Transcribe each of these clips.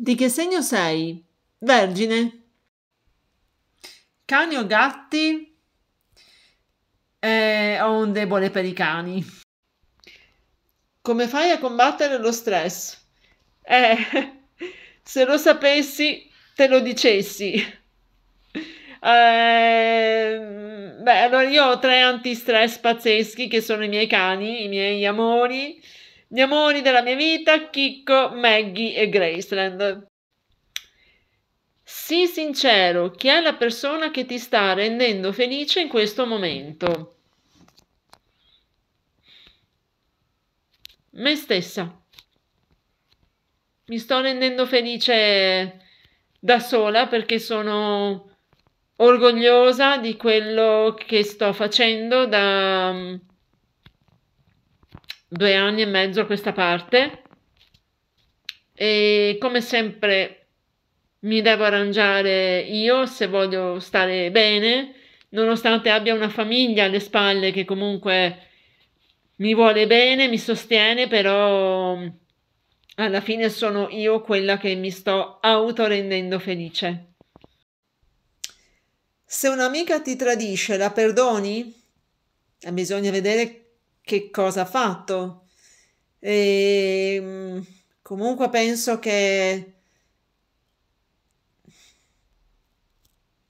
Di che segno sei? Vergine. Cani o gatti? Eh, ho un debole per i cani. Come fai a combattere lo stress? Eh, se lo sapessi, te lo dicessi. Eh, beh, allora io ho tre antistress pazzeschi che sono i miei cani, i miei amori. Gli amori della mia vita, Chicco, Maggie e Graceland. Sii sincero, chi è la persona che ti sta rendendo felice in questo momento? Me stessa. Mi sto rendendo felice da sola perché sono orgogliosa di quello che sto facendo da due anni e mezzo a questa parte e come sempre mi devo arrangiare io se voglio stare bene nonostante abbia una famiglia alle spalle che comunque mi vuole bene, mi sostiene, però mm, alla fine sono io quella che mi sto auto rendendo felice. Se un'amica ti tradisce, la perdoni? Eh, bisogna vedere che cosa ha fatto. E, ehm, comunque penso che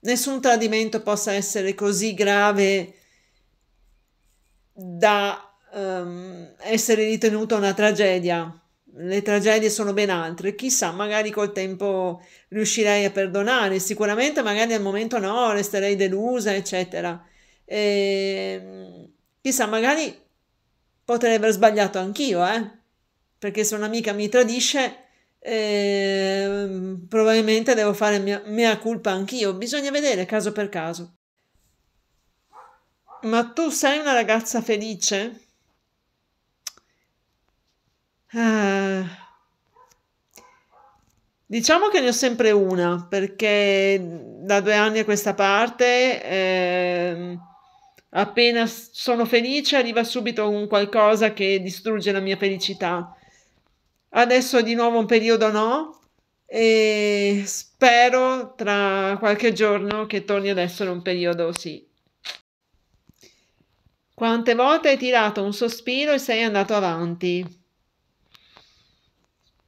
nessun tradimento possa essere così grave da um, essere ritenuto una tragedia. Le tragedie sono ben altre, chissà, magari col tempo riuscirei a perdonare, sicuramente magari al momento no, resterei delusa, eccetera. E, ehm, chissà, magari Potrei aver sbagliato anch'io, eh? Perché se un'amica mi tradisce, eh, probabilmente devo fare mia, mea culpa anch'io. Bisogna vedere caso per caso. Ma tu sei una ragazza felice? Ah. Diciamo che ne ho sempre una, perché da due anni a questa parte... Eh, Appena sono felice arriva subito un qualcosa che distrugge la mia felicità. Adesso è di nuovo un periodo no e spero tra qualche giorno che torni ad essere un periodo sì. Quante volte hai tirato un sospiro e sei andato avanti?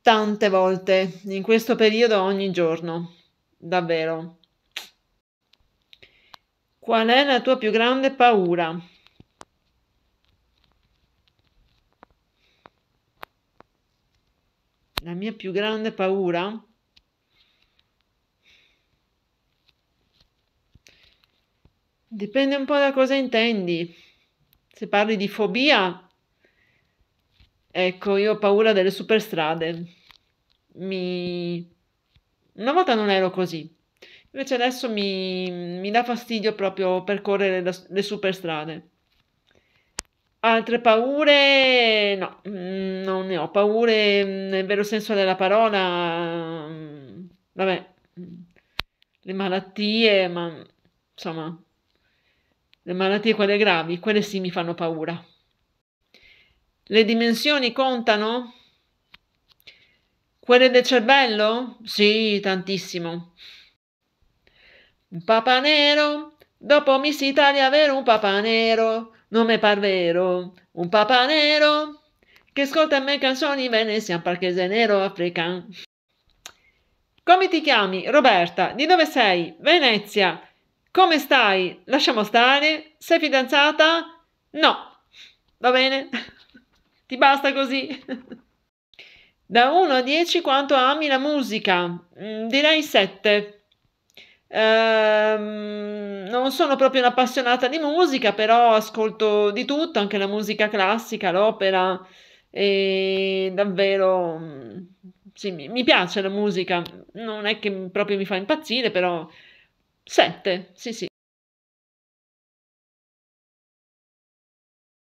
Tante volte, in questo periodo ogni giorno, davvero. Qual è la tua più grande paura? La mia più grande paura? Dipende un po' da cosa intendi. Se parli di fobia, ecco, io ho paura delle superstrade. Mi... Una volta non ero così, Invece adesso mi, mi dà fastidio proprio percorrere le, le superstrade. Altre paure? No, mm, non ne ho. Paure mm, nel vero senso della parola, mm, vabbè, le malattie, ma insomma, le malattie quelle gravi, quelle sì mi fanno paura. Le dimensioni contano? Quelle del cervello? Sì, tantissimo. Un papa nero, dopo Miss Italia avere un papa nero, non mi par vero, un papa nero che ascolta a me canzoni veneziane parchese nero africano. Come ti chiami? Roberta, di dove sei? Venezia. Come stai? Lasciamo stare. Sei fidanzata? No. Va bene? Ti basta così? Da 1 a 10 quanto ami la musica? Mm, direi 7. Ehm, non sono proprio un'appassionata di musica, però ascolto di tutto, anche la musica classica, l'opera e davvero mm, sì, mi, mi piace la musica, non è che proprio mi fa impazzire, però 7, sì sì.